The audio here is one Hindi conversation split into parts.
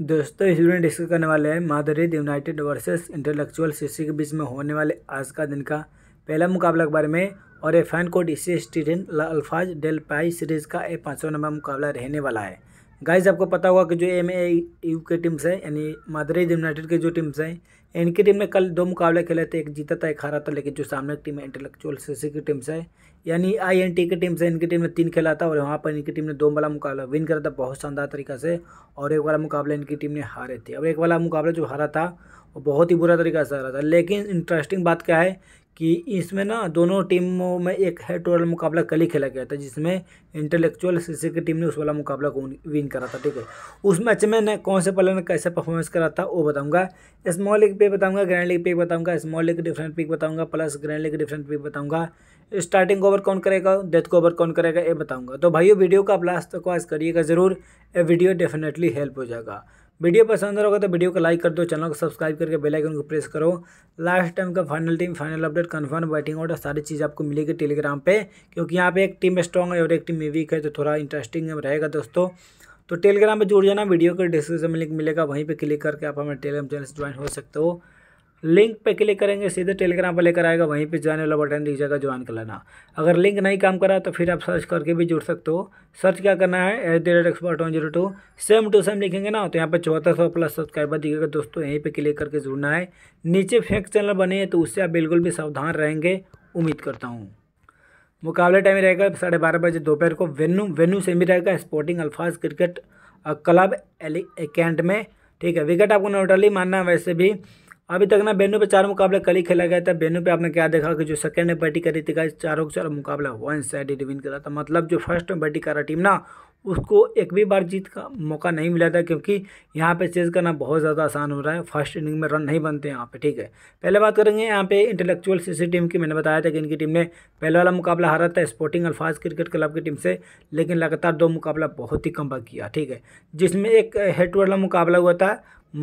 दोस्तों स्टूडेंट डिस्कस करने वाले हैं Madhuri United versus Intellectual C C बीच में होने वाले आज का दिन का पहला मुकाबला के बारे में और फैन कोड इसी स्टीडन अल्फाज डेल पाई सीरीज़ का एक पाँचवा नंबर मुकाबला रहने वाला है गाइज आपको पता होगा कि जो एम ए यू के टीम्स हैं यानी मादरेज यूनाइटेड के जो टीम्स हैं इनकी टीम ने कल दो मुकाबले खेले थे एक जीता था एक हारा था लेकिन जो सामने टीम है इंटेलेक्चुअल सीसी की टीम्स है यानी आई एन टी की टीम्स है इनकी टीम ने तीन खेला था और वहाँ पर इनकी टीम ने दो वाला मुकाबला विन करा था बहुत शानदार तरीका से और एक वाला मुकाबला इनकी टीम ने हारे थे और एक वाला मुकाबला जो हारा था वो बहुत ही बुरा तरीका से हारा था लेकिन इंटरेस्टिंग बात क्या है कि इसमें ना दोनों टीमों में एक हेड टू हेड मुकाबला कल ही खेला गया था जिसमें इंटेलेक्चुअल सीसी की टीम ने उस वाला मुकाबला को विन करा था ठीक है उस मैच में ने कौन से प्लेयर ने कैसे परफॉर्मेंस करा था वो बताऊंगा स्मॉल लीग पे बताऊंगा ग्रैंड लीग पे बताऊंगा स्मॉल लीग डिफरेंट पिक बताऊंगा plus grand league different pick बताऊंगा स्टार्टिंग ओवर कौन करेगा डेथ को ओवर कौन करेगा ये बताऊँगा तो भाई वीडियो का आप लास्ट तक वॉच करिएगा ज़रूर ये वीडियो डेफिनेटली हेल्प हो जाएगा वीडियो पसंद होगा तो वीडियो को लाइक कर दो चैनल को सब्सक्राइब करके बेल आइकन को प्रेस करो लास्ट टाइम का final team final update confirm batting order सारी चीज़ आपको मिलेगी टेलीग्राम पे क्योंकि यहाँ पे एक टीम स्ट्रॉन्ग है और एक टीम वीक है तो थोड़ा इंटरेस्टिंग रहेगा दोस्तों तो टेलीग्राम पर जुड़ जाना वीडियो के डिस्क्रिप्शन में लिंक मिलेगा वहीं पर क्लिक करके आप हमारे टेलीग्राम चैनल से ज्वाइन हो सकते हो लिंक पे क्लिक करेंगे सीधे टेलीग्राम पर लेकर आएगा वहीं पे ज्वाइन वाला बटन दिख जाएगा ज्वाइन कर लेना अगर लिंक नहीं काम करा तो फिर आप सर्च करके भी जुड़ सकते हो सर्च क्या करना है at the rate expert one zero two same to same लिखेंगे ना तो यहाँ पर चौहत्तर सौ प्लस सब्सक्राइबर दिखेगा दोस्तों यहीं पर क्लिक करके जुड़ना है नीचे फेक चैनल बने हैं तो उससे आप बिल्कुल भी सावधान रहेंगे उम्मीद करता हूँ मुकाबले टाइम रहेगा साढ़े बारह बजे दोपहर को वेन्यू वेन्यू से भी रहेगा स्पोर्टिंग अल्फाज क्रिकेट क्लब एकेंट में ठीक है विकेट आपको नोटली मानना है वैसे भी अभी तक ना बेनू पे चार मुकाबले कल ही खेला गया था बेनू पे आपने क्या देखा कि जो सेकंड में बैटिंग करी थी चारों के चारों मुकाबला वन साइड डिविन करा था मतलब जो फर्स्ट में बैटिंग करा टीम ना उसको एक भी बार जीत का मौका नहीं मिला था क्योंकि यहाँ पे चेज करना बहुत ज़्यादा आसान हो रहा है फर्स्ट इनिंग में रन नहीं बनते यहाँ पे ठीक है पहले बात करेंगे यहाँ पे इंटेलेक्चुअल सीसी टीम की मैंने बताया था कि इनकी टीम ने पहले वाला मुकाबला हारा था स्पोर्टिंग अल्फाज क्रिकेट क्लब की टीम से लेकिन लगातार दो मुकाबला बहुत ही कम बार किया ठीक है जिसमें एक हेड वाला मुकाबला हुआ था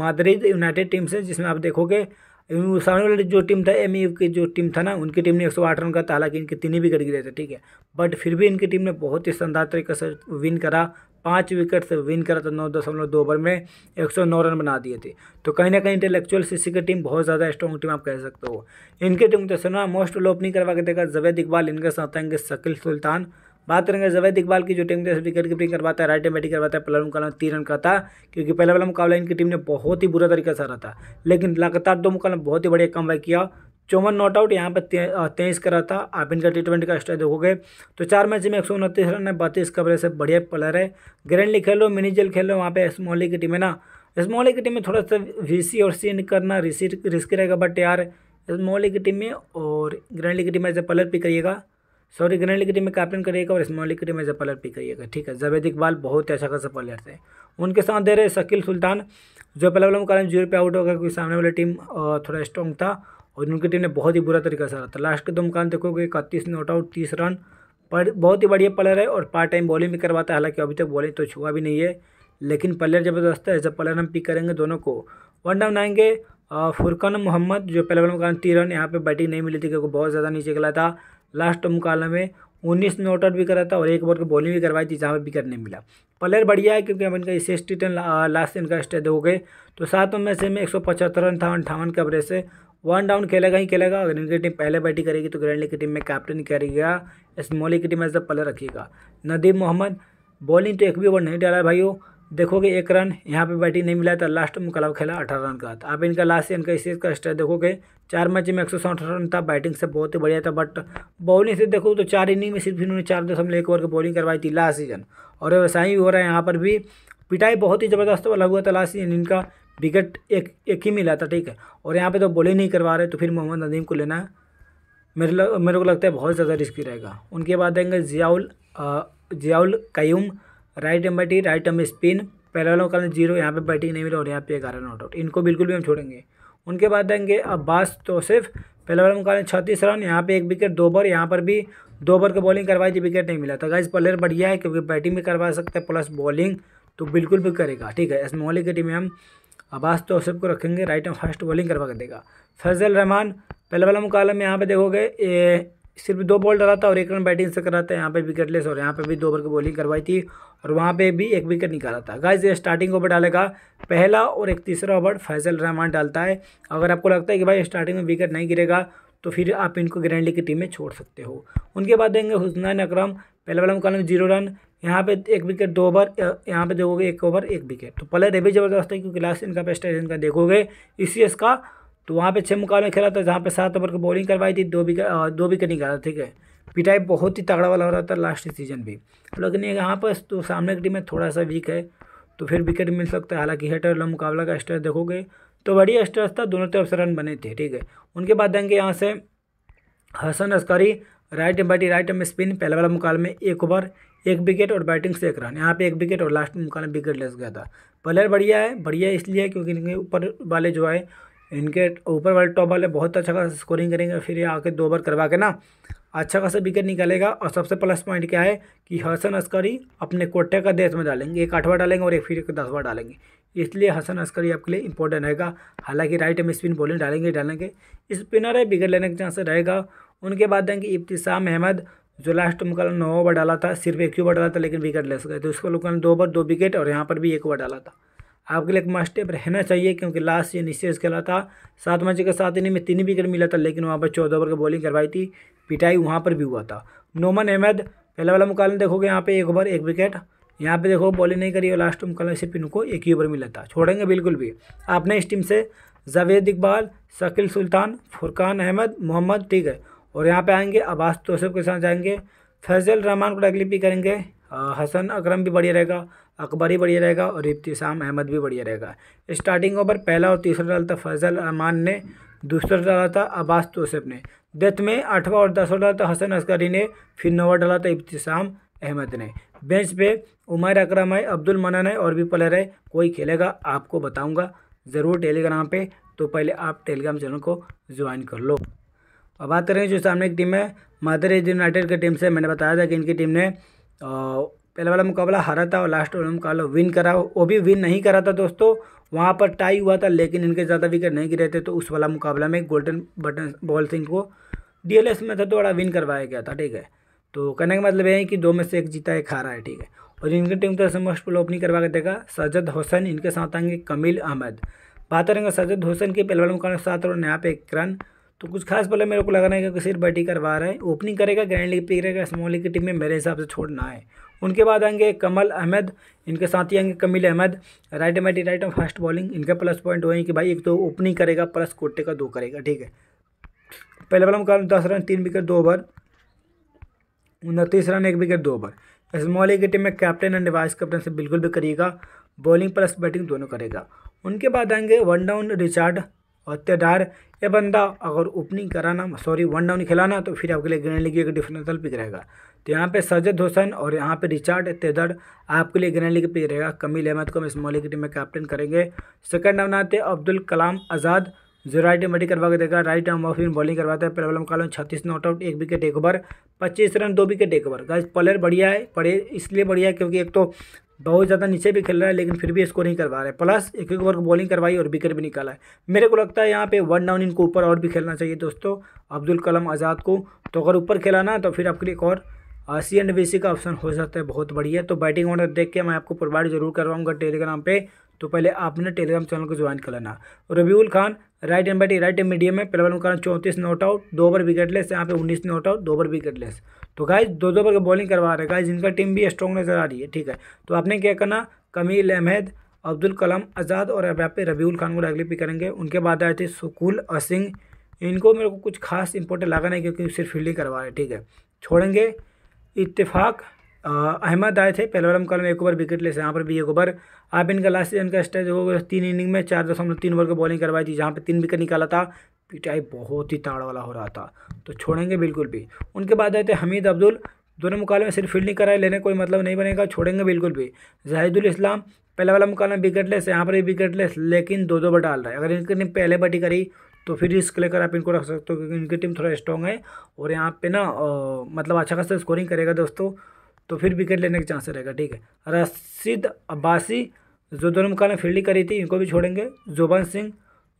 माद्रिद यूनाइटेड टीम से जिसमें आप देखोगे सामने वाली जो टीम था एम e की जो टीम था ना उनकी टीम ने एक सौ आठ रन का था हालांकि इनके तीन ही विकेट गिरे थे ठीक है बट फिर भी इनकी टीम ने बहुत ही शानदार तरीके से विन करा पाँच विकेट से विन करा था तो नौ दशमलव दो ओवर में एक सौ नौ रन बना दिए थे तो कहीं ना कहीं इंटेलेक्चुअल सीसी की टीम बहुत ज़्यादा स्ट्रॉन्ग टीम आप कह सकते हो इनकी टीम तो सुना मोस्ट ओपनिंग करवा के देखा जवेद इकबाल इनके साथ आएंगे शकील सुल्तान बात करेंगे जवैद इकबाल की जो टीम के विकेट कीपिंग करवाता है राइट बैटिंग करवाता है पहला मुकाबला तीन रन करता क्योंकि पहला वाला मुकाबला इनकी टीम ने बहुत ही बुरा तरीके से रहा था लेकिन लगातार दो मुकाबला बहुत ही बढ़िया कम किया चौवन नॉट आउट यहाँ पर तेईस का रहा था आप इनका टी ट्वेंटी का स्ट्राइक देखोगे तो चार मैच में एक सौ उनतीस रन है बत्तीस कवरे से बढ़िया प्लेयर है ग्रैंडली खेलो मिनी जेल खेलो वहाँ पे स्मॉली की टीम है ना स्मॉली की टीम में थोड़ा सा वीसी और सीन करना रिस्क रहेगा बट यार स्मॉली की टीम में और ग्रैंडली की टीम में ऐसे पलर प्लेयर पिक करिएगा सॉरी ग्रैंड लिग्री में कैप्टन करिएगा और स्मॉल लिग्री में जपलर पिक करिएगा ठीक है जवेद इकबाल बहुत अच्छा खासा प्लेयर थे उनके साथ दे रहे शकील सुल्तान जो प्रॉब्लम कारण जीरो पे आउट हो गया क्योंकि सामने वाली टीम थोड़ा स्ट्रॉन्ग था और उनकी टीम ने बहुत ही बुरा तरीका से रहा था लास्ट के दो मुकाम देखोगे इकतीस नॉट आउट तीस रन पर बहुत ही बढ़िया प्लेयर है और पार्ट टाइम बॉलिंग भी करवाता है हालांकि अभी तक बॉलिंग तो छुआ भी नहीं है लेकिन प्लेयर ज़बरदस्त है जब प्लेयर हम पिक करेंगे दोनों को वन डाउन आएंगे फुरकान मोहम्मद जो पहले वाले मुकाम तीन रन यहाँ पर बैटिंग नहीं मिली थी क्योंकि बहुत ज़्यादा नीचे गला था लास्ट मुकाबला में उन्नीस में आउट भी करा था और एक ओवर की बॉलिंग भी करवाई थी जहाँ पर विकेट नहीं मिला प्लेयर बढ़िया है क्योंकि अब इनका सिक्सटी टेन लास्ट इनका स्टेज हो गए तो सातों में से में एक सौ पचहत्तर अंठावन अंठावन के अवरेज से वन डाउन खेलेगा ही खेलेगा अगर इनकी टीम पहले बैटिंग करेगी तो ग्रैंडली की टीम में कैप्टन करेगा स्मोली की टीम में एज अ प्लेयर रखिएगा नदीम मोहम्मद बॉलिंग तो एक भी ओवर नहीं डाला भाई देखोगे एक रन यहाँ पे बैटिंग नहीं मिला था लास्ट में क्लब खेला अठारह रन का था अब इनका लास्ट इनका इसी का स्टार देखोगे चार मैच में एक सौ रन था बैटिंग से बहुत ही बढ़िया था बट बॉलिंग से देखो तो चार इनिंग में सिर्फ इन्होंने चार दशमलव एक ओवर की बॉलिंग करवाई थी लास्ट सीजन और वैसा ही हो रहा है यहाँ पर भी पिटाई बहुत ही ज़बरदस्त वाला हुआ था लास्ट सीजन इनका विकेट एक एक ही मिला था ठीक है और यहाँ पर तो बॉलिंग नहीं करवा रहे तो फिर मोहम्मद नदीम को लेना मेरे मेरे को लगता है बहुत ज़्यादा रिस्की रहेगा उनके बाद देंगे Ziaul Ziaul Qayyum right arm batting right arm spin पहले वाला कॉलम जीरो यहाँ पे बैटिंग नहीं मिला और यहाँ पे ग्यारह नॉट आउट इनको बिल्कुल भी हम छोड़ेंगे उनके बाद आएंगे अब्बास तोसिफ पहला ओवर में मुकाबले छत्तीस रन यहाँ पे एक विकेट दो ओवर यहाँ पर भी दो ओवर के बॉलिंग करवाई थी विकेट नहीं मिला तो गाइज प्लेयर बढ़िया है क्योंकि बैटिंग भी करवा सकता है प्लस बॉलिंग तो बिल्कुल भी करेगा ठीक है इसमें की टीम में हम अब्बास तोसिफ को रखेंगे राइट एम फर्स्ट बॉलिंग करवा कर देगा फैजल रहमान पहले वाला मुकाबला में यहाँ पे देखोगे सिर्फ दो बॉल डाला था और एक रन बैटिंग से करा था यहाँ पे लेस और यहाँ पे भी दो ओवर की बॉलिंग करवाई थी और वहाँ पे भी एक विकेट निकाला था गाइज ये स्टार्टिंग ओवर डालेगा पहला और एक तीसरा ओवर फैजल रहमान डालता है अगर आपको लगता है कि भाई स्टार्टिंग में विकेट नहीं गिरेगा तो फिर आप इनको ग्रैंड की टीम में छोड़ सकते हो उनके बाद देंगे हुसनैन अक्रम पहले वाला मुकाल जीरो रन यहाँ पे एक विकेट दो ओवर यहाँ पे देखोगे एक ओवर एक विकेट तो प्लेयर तो ये भी जबरदस्त है क्योंकि लास्ट इनका बेस्ट इनका देखोगे ई का तो वहाँ पे छः मुकाबले खेला था जहाँ पे सात ओवर को बॉलिंग करवाई थी दो विकेट दो विकेट निकाला था ठीक है पिटाई बहुत ही तगड़ा वाला हो रहा था लास्ट सीजन भी लेकिन यहाँ पर तो सामने की टीम में थोड़ा सा वीक है तो फिर विकेट मिल सकता है हालांकि हेटर लो मुकाबला का स्ट्रेस देखोगे तो बढ़िया स्ट्रेस था दोनों तरफ से रन बने थे ठीक है उनके बाद देंगे यहाँ से Hasan Askari right arm batting right arm spin पहले वाला मुकाबले में एक ओवर एक विकेट और बैटिंग से एक रन यहाँ पे एक विकेट और लास्ट मुकाबले विकेट लेस गया था प्लेयर बढ़िया है बढ़िया इसलिए क्योंकि इनके ऊपर वाले जो है इनके ऊपर वाले टॉप वाले बहुत अच्छा खासा स्कोरिंग करेंगे फिर ये आके दो बार करवा के ना अच्छा खासा विकेट निकालेगा और सबसे प्लस पॉइंट क्या है कि हसन अस्करी अपने कोटे का देश में डालेंगे एक आठवा डालेंगे और एक फिर एक दसवा डालेंगे इसलिए हसन अस्करी आपके लिए इंपॉर्टेंट रहेगा हालांकि राइट एम स्पिन बॉलिंग डालेंगे डालेंगे स्पिनर है विकेट लेने के चांस रहेगा उनके बाद देंगे इब्तिसाम अहमद जो लास्ट में कल नौ ओवर डाला था सिर्फ एक ही ओवर डाला था लेकिन विकेट ले सके तो उसको लोगों ने दो ओवर दो विकेट और यहाँ पर भी एक ओवर डाला था आपके लिए एक पर रहना चाहिए क्योंकि लास्ट ये निशेष खेला था सात मैच के साथ इन्हीं में तीन विकेट मिला था लेकिन वहाँ पर चौदह ओवर की बॉलिंग करवाई थी पिटाई वहाँ पर भी हुआ था नोमन अहमद पहला वाला मुकाबला देखोगे यहाँ पे एक ओवर एक विकेट यहाँ पे देखो बॉलिंग नहीं करी और लास्ट मुकाबला सिर्फ इनको एक ही ओवर मिला था छोड़ेंगे बिल्कुल भी आपने इस टीम से जावेद इकबाल शकील सुल्तान फुरकान अहमद मोहम्मद ठीक है और यहाँ पे आएंगे अब्बास तोसफ के साथ जाएंगे फैजल रहमान को डगली करेंगे हसन अकरम भी बढ़िया रहेगा अकबर ही बढ़िया रहेगा और इब्तिसाम अहमद भी बढ़िया रहेगा स्टार्टिंग ओवर पहला और तीसरा डाला था फैजल अमान ने दूसरा डाला था अब्बास तोसेफ ने डेथ में आठवां और दसवां डाला था हसन अस्करी ने फिर नौवा डाला था इब्तिसाम अहमद ने बेंच पे उमर अकरम है अब्दुल मनान है और भी प्लेयर है कोई खेलेगा आपको बताऊँगा ज़रूर टेलीग्राम पर तो पहले आप टेलीग्राम चैनल को ज्वाइन कर लो अब बात करें जो सामने की टीम है मादर यूनाइटेड की टीम से मैंने बताया था कि इनकी टीम ने पहला वाला मुकाबला हारा था और लास्ट वाला मुकाबला विन करा वो भी विन नहीं करा था दोस्तों वहाँ पर टाई हुआ था लेकिन इनके ज़्यादा विकेट नहीं गिरे थे तो उस वाला मुकाबला में गोल्डन बटन बॉल सिंह को एस में था थोड़ा तो विन करवाया गया था ठीक है तो कहने का मतलब यह है कि दो में से एक जीता एक हारा है ठीक है और इनकी टीम तरह से मोस्ट प्ले ओपनिंग करवा के देगा सजद हुसैन इनके साथ आएंगे कमील अहमद बात करेंगे सजद हुसैन की वाले मुकाबले सात रन यहाँ पे एक रन तो कुछ खास पहले मेरे को लगा नहीं कि सिर्फ बैटिंग करवा रहे हैं ओपनिंग करेगा ग्रैंड लीग पे करेगा स्मॉल लीग की टीम में मेरे हिसाब से छोड़ना है उनके बाद आएंगे कमल अहमद इनके साथ ही आएंगे कमिल अहमद राइट मैटी राइट एम फास्ट बॉलिंग इनका प्लस पॉइंट वही कि भाई एक तो ओपनिंग करेगा प्लस कोटे का दो करेगा ठीक है पहले बॉल कर दस रन तीन विकेट दो ओवर उनतीस रन एक विकेट दो ओवर स्मॉल लीग की टीम में कैप्टन एंड वाइस कैप्टन से बिल्कुल भी करिएगा बॉलिंग प्लस बैटिंग दोनों करेगा उनके बाद आएंगे वन डाउन रिचार्ड अत्याधार ये बंदा अगर ओपनिंग कराना सॉरी वन डाउन खिलाना तो फिर आपके लिए ग्रैंड लीग एक डिफरेंशियल पिक रहेगा तो यहाँ पे सजद हुसैन और यहाँ पे रिचार्ड तेदर आपके लिए ग्रैंड लीग पिक रहेगा कमिल अहमद को हम स्मॉल लीग टीम में कैप्टन करेंगे सेकंड डाउन आते अब्दुल कलाम आज़ाद जो राइट में बैटिंग करवा के देगा राइट आर्म ऑफ बॉलिंग करवाते हैं प्रॉब्लम कॉलम छत्तीस नॉट आउट एक विकेट एक ओवर पच्चीस रन दो विकेट एक ओवर गाइस प्लेयर बढ़िया है पड़े इसलिए बढ़िया है क्योंकि एक तो बहुत ज़्यादा नीचे भी खेल रहा है लेकिन फिर भी स्कोर नहीं करवा रहे प्लस एक एक ओवर को बॉलिंग करवाई और विकेट भी निकाला है मेरे को लगता है यहाँ पे वन डाउन इनको ऊपर और भी खेलना चाहिए दोस्तों अब्दुल कलाम आज़ाद को तो अगर ऊपर खेला ना तो फिर आपके लिए एक और सी एंड बी का ऑप्शन हो सकता है बहुत बढ़िया तो बैटिंग ऑर्डर देख के मैं आपको प्रोवाइड जरूर करवाऊँगा टेलीग्राम पर तो पहले आपने टेलीग्राम चैनल को ज्वाइन कर लेना Rabiul Khan right arm batting right arm medium में पहले बॉल कारण चौंतीस नॉट आउट दो ओवर विकेटलेस यहाँ पे उन्नीस नॉट आउट दो ओवर लेस तो गाइज दो दो ओवर का बॉलिंग करवा रहे गाइज इनका टीम भी स्ट्रॉन्ग नजर आ रही है ठीक है तो आपने क्या करना कमील अहमद अब्दुल कलाम आज़ाद और यहाँ पे रबीउल खान को अगले पिक करेंगे उनके बाद आए थे सुकुल असिंग इनको मेरे को कुछ खास इंपोर्टेंट लगा नहीं क्योंकि सिर्फ फील्डिंग करवा रहे ठीक है छोड़ेंगे इतफाक़ अहमद आए थे पहले ओवर में एक ओवर विकेट से यहाँ पर भी एक ओवर आप इनका लास्ट सीजन का स्टेज हो तीन इनिंग में चार दशमलव तीन ओवर की बॉलिंग करवाई थी जहाँ पर तीन विकेट निकाला था पिटाई बहुत ही ताड़ वाला हो रहा था तो छोड़ेंगे बिल्कुल भी उनके बाद आए थे हमीद अब्दुल दोनों मुकाबले में सिर्फ फील्डिंग कराए लेने कोई मतलब नहीं बनेगा छोड़ेंगे बिल्कुल भी जाहिदुल इस्लाम पहले वाला में विकेट लेस यहाँ पर भी विकेट लेस लेकिन दो दो बट डाल रहा है अगर इनकी टीम पहले बटी करी तो फिर रिस्क लेकर आप इनको रख सकते हो क्योंकि इनकी टीम थोड़ा स्ट्रॉन्ग है और यहाँ पे ना मतलब अच्छा खासा स्कोरिंग करेगा दोस्तों तो फिर विकेट लेने के चांस रहेगा ठीक है रशीद अब्बासी जो दोनों मुकाबले फील्डिंग करी थी इनको भी छोड़ेंगे जोबन सिंह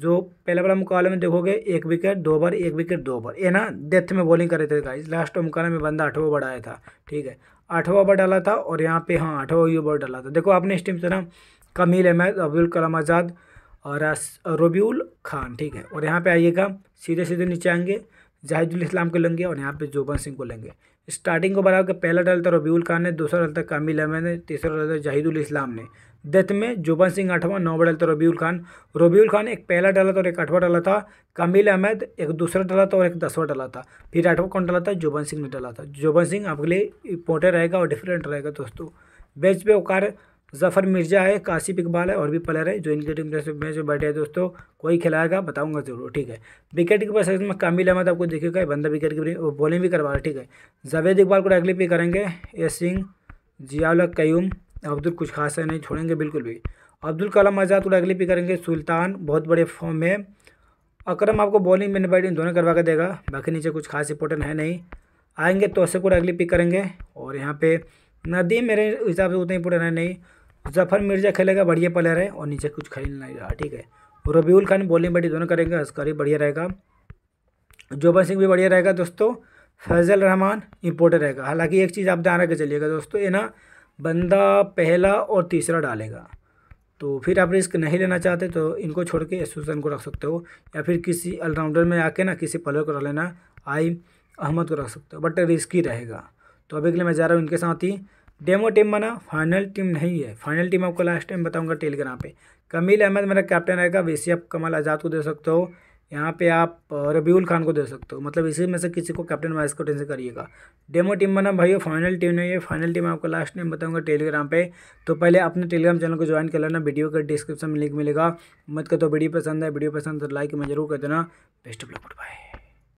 जो पहले वाला मुकाबले में देखोगे एक विकेट दो ओवर एक विकेट दो ओवर ये ना डेथ में बॉलिंग कर रहे थे गाइस लास्ट मुकाबले में बंदा आठवा ओवर आया था ठीक है आठवा ओवर डाला था और यहाँ पे हाँ आठवा ही ओवर डाला था देखो आपने इस टीम से ना कमील अहमद अब्दुल कलाम आज़ाद और रबीउल खान ठीक है और यहाँ पे आइएगा सीधे सीधे नीचे आएंगे जाहिदुल इस्लाम को लेंगे और यहाँ पे जोबन सिंह को लेंगे स्टार्टिंग को बराबर का पहला डालता रबीउल खान ने दूसरा डालता कामिल अहमद ने तीसरा डालता जाहिदुल इस्लाम ने डेथ में जुबन सिंह आठवां नौवा डालता रबीउल खान रबीउल खान एक पहला डाला था और एक आठवां डाला था कामिल अहमद एक दूसरा डाला था और एक दसवां डाला था फिर आठवां कौन डाला था जुबन सिंह ने डाला था जुबन सिंह आपके लिए इंपॉर्टेंट रहेगा और डिफरेंट रहेगा दोस्तों बेच पे उकार जफ़र मिर्ज़ा है काशिफ इकबाल है और भी प्लेयर है जो इनकी टीम में जो बैठे हैं दोस्तों कोई खिलाएगा बताऊंगा जरूर ठीक है विकेट कीपर सेक्शन में कामिल अहमद आपको देखेगा बंदा विकेट कीपर और बॉलिंग भी करवा रहा है ठीक है जावेद इकबाल को डायरेक्टली पे करेंगे एस सिंह जियाल कयूम अब्दुल कुछ खास है नहीं छोड़ेंगे बिल्कुल भी अब्दुल कलाम आज़ाद को डायरेक्टली पे करेंगे सुल्तान बहुत बड़े फॉर्म में अक्रम आपको बॉलिंग मैंने बैटिंग दोनों करवा के देगा बाकी नीचे कुछ खास इंपॉर्टेंट है नहीं आएंगे तोसे को डायरेक्टली पिक करेंगे और यहाँ पे नदी मेरे हिसाब से उतना इंपोर्टेंट है नहीं जफर मिर्जा खेलेगा बढ़िया प्लेयर है और नीचे कुछ खेल नहीं रहा ठीक है रबीउल खान बॉलिंग बैटिंग दोनों करेंगे अस्करी बढ़िया रहेगा जोबर सिंह भी बढ़िया रहेगा दोस्तों फैजल रहमान इम्पोर्टेंट रहेगा हालांकि एक चीज़ आप ध्यान रखकर चलिएगा दोस्तों ये ना बंदा पहला और तीसरा डालेगा तो फिर आप रिस्क नहीं लेना चाहते तो इनको छोड़ के एसोसन को रख सकते हो या फिर किसी ऑलराउंडर में आके ना किसी प्लेयर को रख लेना आई अहमद को रख सकते हो बट रिस्की रहेगा तो अभी के लिए मैं जा रहा हूँ इनके साथ ही डेमो टीम बना फाइनल टीम नहीं है फाइनल टीम आपको लास्ट टाइम बताऊंगा टेलीग्राम पे कमील अहमद मेरा कैप्टन रहेगा वैसे आप कमल आज़ाद को दे सकते हो यहाँ पे आप रबीउल खान को दे सकते हो मतलब इसी में से किसी को कैप्टन वाइस से करिएगा डेमो टीम बना भाई फाइनल टीम नहीं है फाइनल टीम आपको लास्ट टाइम बताऊंगा टेलीग्राम पे तो पहले अपने टेलीग्राम चैनल को ज्वाइन कर लेना वीडियो का डिस्क्रिप्शन में लिंक मिलेगा मत कर तो वीडियो पसंद है वीडियो पसंद तो लाइक में जरूर कर देना best of luck good bye